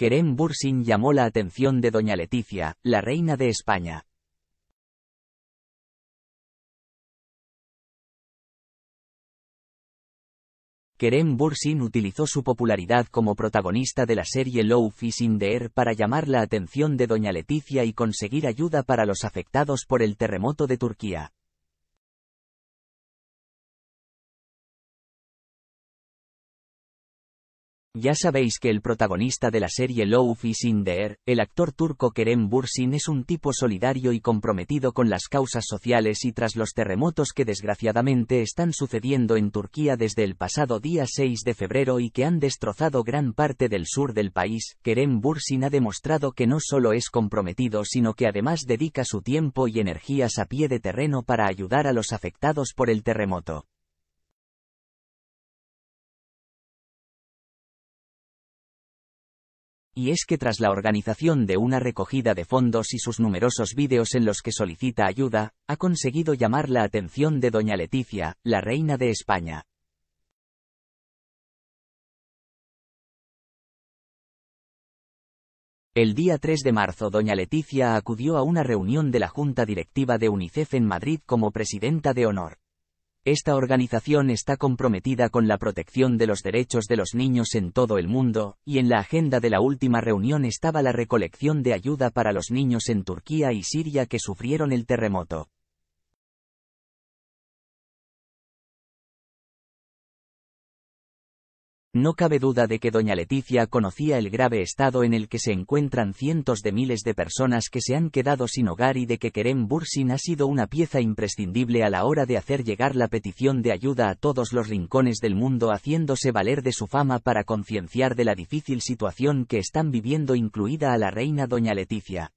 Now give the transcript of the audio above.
Kerem Bursin llamó la atención de doña Leticia, la reina de España. Kerem Bursin utilizó su popularidad como protagonista de la serie Low Fishing the Air para llamar la atención de doña Leticia y conseguir ayuda para los afectados por el terremoto de Turquía. Ya sabéis que el protagonista de la serie Love is in the Air, el actor turco Kerem Bursin es un tipo solidario y comprometido con las causas sociales y tras los terremotos que desgraciadamente están sucediendo en Turquía desde el pasado día 6 de febrero y que han destrozado gran parte del sur del país, Kerem Bursin ha demostrado que no solo es comprometido sino que además dedica su tiempo y energías a pie de terreno para ayudar a los afectados por el terremoto. y es que tras la organización de una recogida de fondos y sus numerosos vídeos en los que solicita ayuda, ha conseguido llamar la atención de doña Leticia, la reina de España. El día 3 de marzo doña Leticia acudió a una reunión de la Junta Directiva de UNICEF en Madrid como presidenta de honor. Esta organización está comprometida con la protección de los derechos de los niños en todo el mundo, y en la agenda de la última reunión estaba la recolección de ayuda para los niños en Turquía y Siria que sufrieron el terremoto. No cabe duda de que doña Leticia conocía el grave estado en el que se encuentran cientos de miles de personas que se han quedado sin hogar y de que Kerem Bursin ha sido una pieza imprescindible a la hora de hacer llegar la petición de ayuda a todos los rincones del mundo haciéndose valer de su fama para concienciar de la difícil situación que están viviendo incluida a la reina doña Leticia.